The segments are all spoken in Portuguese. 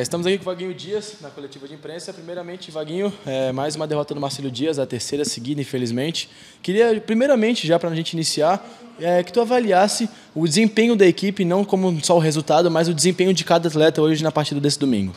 É, estamos aqui com o Vaguinho Dias, na coletiva de imprensa. Primeiramente, Vaguinho, é, mais uma derrota do Marcelo Dias, a terceira seguida, infelizmente. Queria, primeiramente, já para a gente iniciar, é, que tu avaliasse o desempenho da equipe, não como só o resultado, mas o desempenho de cada atleta hoje na partida desse domingo.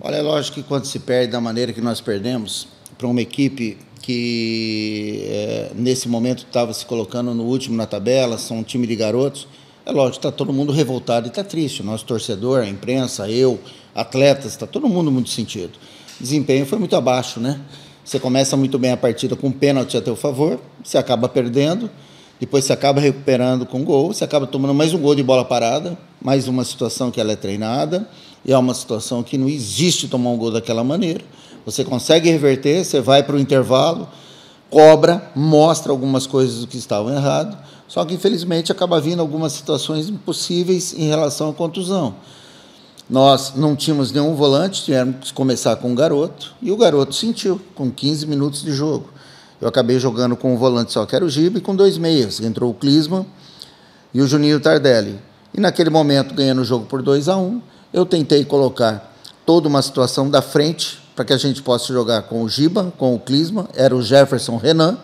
Olha, é lógico que quando se perde da maneira que nós perdemos, para uma equipe que é, nesse momento estava se colocando no último na tabela, são um time de garotos, é lógico, está todo mundo revoltado e está triste. O nosso torcedor, a imprensa, eu, atletas, está todo mundo muito sentido. Desempenho foi muito abaixo, né? Você começa muito bem a partida com um pênalti a teu favor, você acaba perdendo, depois você acaba recuperando com um gol, você acaba tomando mais um gol de bola parada, mais uma situação que ela é treinada, e é uma situação que não existe tomar um gol daquela maneira. Você consegue reverter, você vai para o intervalo, cobra, mostra algumas coisas do que estavam errado, só que infelizmente acaba vindo algumas situações impossíveis em relação à contusão. Nós não tínhamos nenhum volante, tivemos que começar com um garoto, e o garoto sentiu, com 15 minutos de jogo. Eu acabei jogando com um volante só, que era o Gibe, com dois meias. Entrou o Clisma e o Juninho Tardelli. E naquele momento, ganhando o jogo por 2 a 1 um, eu tentei colocar toda uma situação da frente para que a gente possa jogar com o Giba, com o Clisma, era o Jefferson Renan,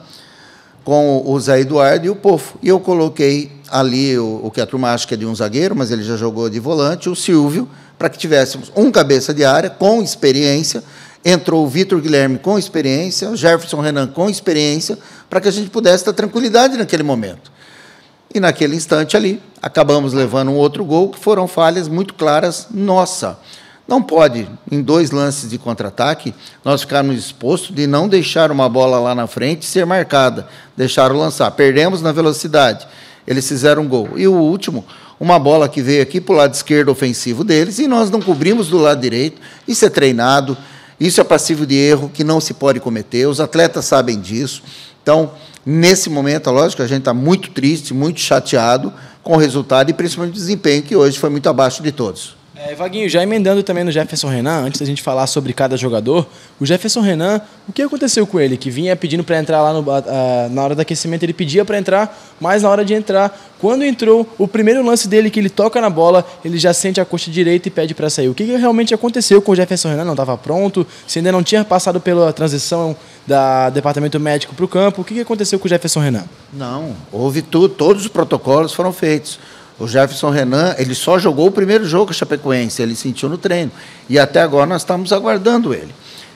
com o Zé Eduardo e o Pofo. E eu coloquei ali o, o que a turma acha que é de um zagueiro, mas ele já jogou de volante, o Silvio, para que tivéssemos um cabeça de área com experiência. Entrou o Vitor Guilherme com experiência, o Jefferson Renan com experiência, para que a gente pudesse ter tranquilidade naquele momento. E naquele instante ali, acabamos levando um outro gol, que foram falhas muito claras nossa. Não pode, em dois lances de contra-ataque, nós ficarmos expostos de não deixar uma bola lá na frente ser marcada, deixar o lançar. Perdemos na velocidade, eles fizeram um gol. E o último, uma bola que veio aqui para o lado esquerdo ofensivo deles e nós não cobrimos do lado direito. Isso é treinado, isso é passivo de erro que não se pode cometer, os atletas sabem disso. Então, nesse momento, é lógico, a gente está muito triste, muito chateado com o resultado e principalmente o desempenho, que hoje foi muito abaixo de todos. É, Vaguinho, já emendando também no Jefferson Renan, antes da gente falar sobre cada jogador, o Jefferson Renan, o que aconteceu com ele? Que vinha pedindo para entrar lá no, uh, na hora do aquecimento, ele pedia para entrar, mas na hora de entrar, quando entrou, o primeiro lance dele que ele toca na bola, ele já sente a coxa direita e pede para sair. O que, que, realmente aconteceu com o Jefferson Renan? Não estava pronto? Se ainda não tinha passado pela transição da departamento médico para o campo, o que, que aconteceu com o Jefferson Renan? Não, houve tudo, todos os protocolos foram feitos. O Jefferson Renan, ele só jogou o primeiro jogo com a Chapecoense, ele sentiu no treino. E até agora nós estamos aguardando ele.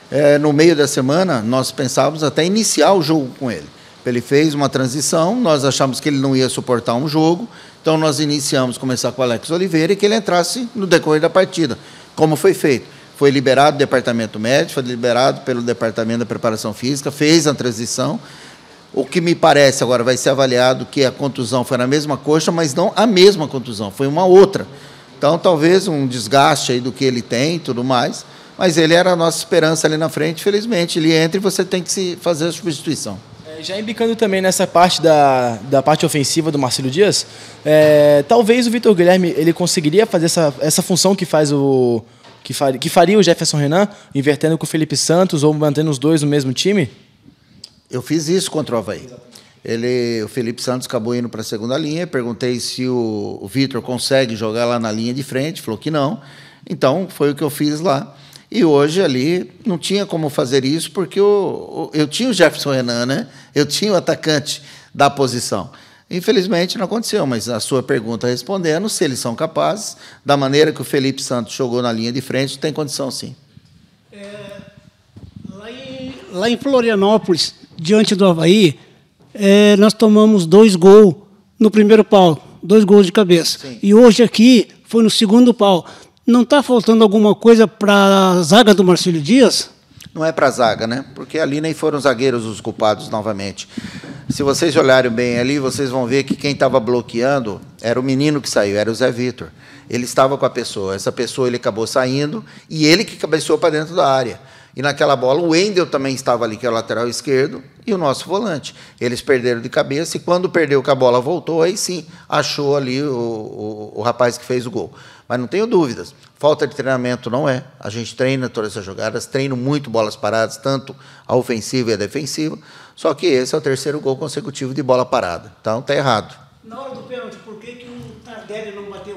É, no meio da semana, nós pensávamos até iniciar o jogo com ele. Ele fez uma transição, nós achamos que ele não ia suportar um jogo, então nós iniciamos começar com o Alex Oliveira e que ele entrasse no decorrer da partida, como foi feito. Foi liberado do departamento médico, foi liberado pelo departamento da preparação física, fez a transição o que me parece agora vai ser avaliado que a contusão foi na mesma coxa, mas não a mesma contusão, foi uma outra. Então, talvez um desgaste aí do que ele tem e tudo mais, mas ele era a nossa esperança ali na frente. Felizmente, ele entra e você tem que se fazer a substituição. É, já embicando também nessa parte da, da parte ofensiva do Marcelo Dias, é, talvez o Vitor Guilherme ele conseguiria fazer essa, essa função que faz o que que faria o Jefferson Renan, invertendo com o Felipe Santos ou mantendo os dois no mesmo time? Eu fiz isso contra o Havaí. Ele, o Felipe Santos acabou indo para a segunda linha. Perguntei se o, o Vitor consegue jogar lá na linha de frente. Falou que não. Então, foi o que eu fiz lá. E hoje ali não tinha como fazer isso, porque eu, eu tinha o Jefferson Renan, né? Eu tinha o atacante da posição. Infelizmente não aconteceu, mas a sua pergunta respondendo, se eles são capazes, da maneira que o Felipe Santos jogou na linha de frente, tem condição sim. É, lá, em, lá em Florianópolis, diante do Havaí, é, nós tomamos dois gols no primeiro pau, dois gols de cabeça. Sim. E hoje aqui foi no segundo pau. Não está faltando alguma coisa para a zaga do Marcelo Dias? Não é para a zaga, né? Porque ali nem foram zagueiros os culpados novamente. Se vocês olharem bem ali, vocês vão ver que quem estava bloqueando era o menino que saiu, era o Zé Vitor. Ele estava com a pessoa, essa pessoa ele acabou saindo e ele que cabeceou para dentro da área. E naquela bola, o Wendel também estava ali, que é o lateral esquerdo, e o nosso volante. Eles perderam de cabeça, e quando perdeu que a bola voltou, aí sim, achou ali o, o, o rapaz que fez o gol. Mas não tenho dúvidas, falta de treinamento não é. A gente treina todas essas jogadas, treino muito bolas paradas, tanto a ofensiva e a defensiva, só que esse é o terceiro gol consecutivo de bola parada. Então, está errado. Na hora do pênalti, por que, que o Tardelli não bateu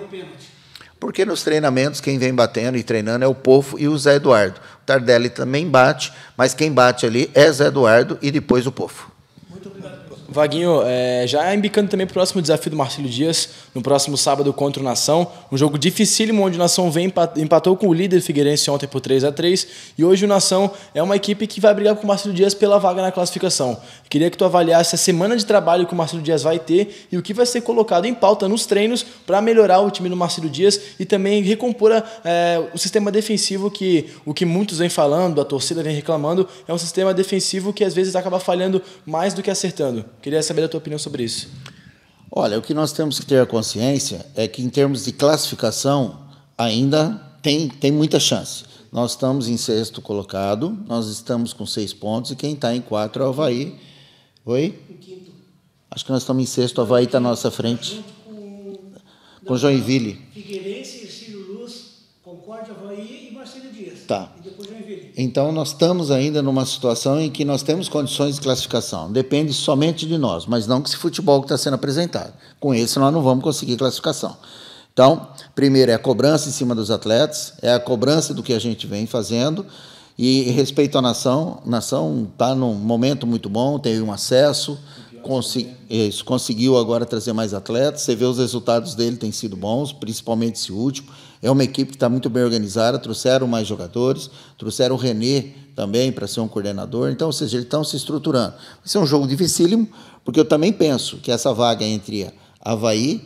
porque nos treinamentos quem vem batendo e treinando é o povo e o Zé Eduardo. O Tardelli também bate, mas quem bate ali é Zé Eduardo e depois o povo. Vaguinho, é, já embicando também para o próximo desafio do Marcelo Dias, no próximo sábado contra o Nação. Um jogo dificílimo, onde o Nação vem, empatou com o líder Figueirense ontem por 3 a 3 E hoje o Nação é uma equipe que vai brigar com o Marcelo Dias pela vaga na classificação. Queria que tu avaliasse a semana de trabalho que o Marcelo Dias vai ter e o que vai ser colocado em pauta nos treinos para melhorar o time do Marcelo Dias e também recompor a, é, o sistema defensivo que o que muitos vêm falando, a torcida vem reclamando, é um sistema defensivo que às vezes acaba falhando mais do que acertando. Queria saber a tua opinião sobre isso. Olha, o que nós temos que ter a consciência é que, em termos de classificação, ainda tem, tem muita chance. Nós estamos em sexto colocado, nós estamos com seis pontos, e quem está em quatro é o Havaí. Oi? Em quinto. Acho que nós estamos em sexto, o Havaí está à nossa frente. Junto Com, com Joinville. Figueirense, Ciro Luz, Concórdia, Havaí e Marcelo Dias. Tá. Então, nós estamos ainda numa situação em que nós temos condições de classificação. Depende somente de nós, mas não que esse futebol que está sendo apresentado. Com esse, nós não vamos conseguir classificação. Então, primeiro é a cobrança em cima dos atletas, é a cobrança do que a gente vem fazendo. E respeito à nação, a nação está num momento muito bom, teve um acesso, consi é, isso, conseguiu agora trazer mais atletas. Você vê os resultados dele têm sido bons, principalmente esse último. É uma equipe que está muito bem organizada, trouxeram mais jogadores, trouxeram o René também para ser um coordenador. Então, ou seja, eles estão se estruturando. Vai ser é um jogo dificílimo, porque eu também penso que essa vaga é entre Havaí,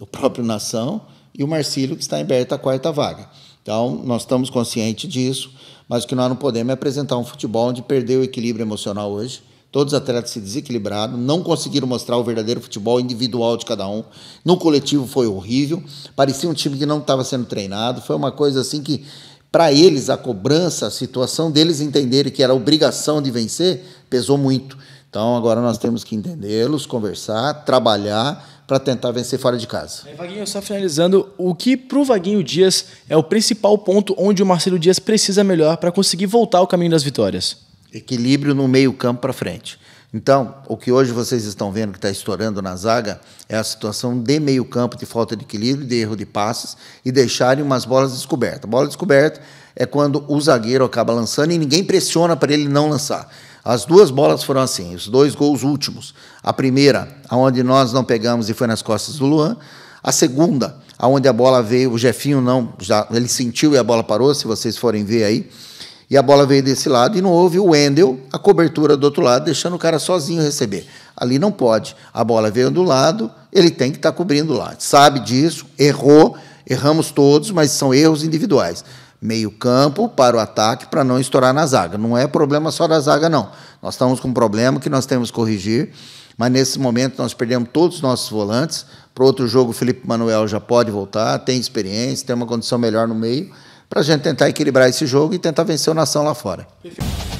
o próprio Nação, e o Marcílio, que está aberta a quarta vaga. Então, nós estamos conscientes disso, mas o que nós não podemos é apresentar um futebol onde perdeu o equilíbrio emocional hoje Todos os atletas se desequilibraram, não conseguiram mostrar o verdadeiro futebol individual de cada um. No coletivo foi horrível, parecia um time que não estava sendo treinado. Foi uma coisa assim que, para eles, a cobrança, a situação deles entenderem que era obrigação de vencer, pesou muito. Então agora nós temos que entendê-los, conversar, trabalhar para tentar vencer fora de casa. Aí, Vaguinho, só finalizando, o que para o Vaguinho Dias é o principal ponto onde o Marcelo Dias precisa melhorar para conseguir voltar ao caminho das vitórias? equilíbrio no meio-campo para frente. Então, o que hoje vocês estão vendo que está estourando na zaga é a situação de meio-campo, de falta de equilíbrio, de erro de passes e deixarem umas bolas descobertas. Bola descoberta é quando o zagueiro acaba lançando e ninguém pressiona para ele não lançar. As duas bolas foram assim, os dois gols últimos. A primeira, aonde nós não pegamos e foi nas costas do Luan. A segunda, aonde a bola veio, o Jefinho não, já ele sentiu e a bola parou, se vocês forem ver aí. E a bola veio desse lado e não houve o Wendel, a cobertura do outro lado, deixando o cara sozinho receber. Ali não pode. A bola veio do lado, ele tem que estar tá cobrindo lá. Sabe disso, errou, erramos todos, mas são erros individuais. Meio campo para o ataque para não estourar na zaga. Não é problema só da zaga, não. Nós estamos com um problema que nós temos que corrigir, mas nesse momento nós perdemos todos os nossos volantes. Para outro jogo, o Felipe Manuel já pode voltar, tem experiência, tem uma condição melhor no meio para a gente tentar equilibrar esse jogo e tentar vencer o Nação lá fora. Perfeito.